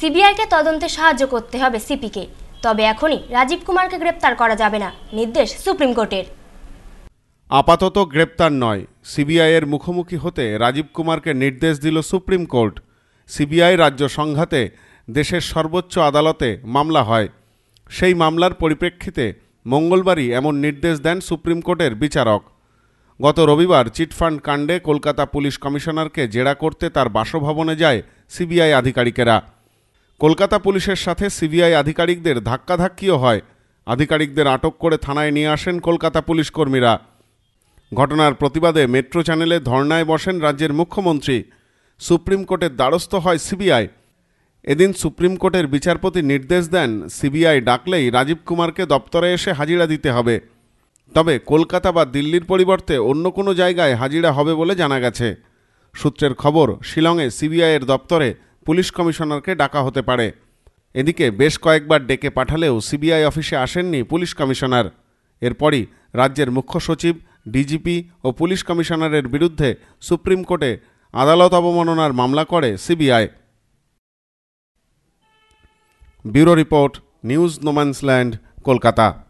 সিবিআইকে তদন্তে সাহায্য করতে হবে সিপিকে তবে এখনই রাজীব কুমারকে গ্রেপ্তার করা যাবে না নির্দেশ সুপ্রিম কোর্টের আপাতত গ্রেপ্তার নয় সিবিআইয়ের মুখোমুখি হতে রাজীব কুমারকে নির্দেশ দিল সুপ্রিম কোর্ট সিবিআই রাজ্য সংঘাতে দেশের সর্বোচ্চ আদালতে মামলা হয় সেই মামলার পরিপ্রেক্ষিতে মঙ্গলবারই এমন নির্দেশ দেন সুপ্রিম কোর্টের বিচারক গত রবিবার চিটফান্ড কাণ্ডে কলকাতা পুলিশ কমিশনারকে জেরা করতে তার বাসভবনে যায় সিবিআই আধিকারিকেরা কলকাতা পুলিশের সাথে সিবিআই আধিকারিকদের ধাক্কাধাক্কিও হয় আধিকারিকদের আটক করে থানায় নিয়ে আসেন কলকাতা পুলিশ কর্মীরা ঘটনার প্রতিবাদে মেট্রো চ্যানেলে ধর্নায় বসেন রাজ্যের মুখ্যমন্ত্রী সুপ্রিম কোর্টের দ্বারস্থ হয় সিবিআই এদিন সুপ্রিম কোর্টের বিচারপতি নির্দেশ দেন সিবিআই ডাকলেই রাজীব কুমারকে দপ্তরে এসে হাজিরা দিতে হবে তবে কলকাতা বা দিল্লির পরিবর্তে অন্য কোনো জায়গায় হাজিরা হবে বলে জানা গেছে সূত্রের খবর শিলংয়ে সিবিআইয়ের দপ্তরে পুলিশ কমিশনারকে ডাকা হতে পারে এদিকে বেশ কয়েকবার ডেকে পাঠালেও সিবিআই অফিসে আসেননি পুলিশ কমিশনার এরপরই রাজ্যের মুখ্য সচিব ডিজিপি ও পুলিশ কমিশনারের বিরুদ্ধে সুপ্রিম কোর্টে আদালত অবমাননার মামলা করে CBI bureau report news no man's land Kolkata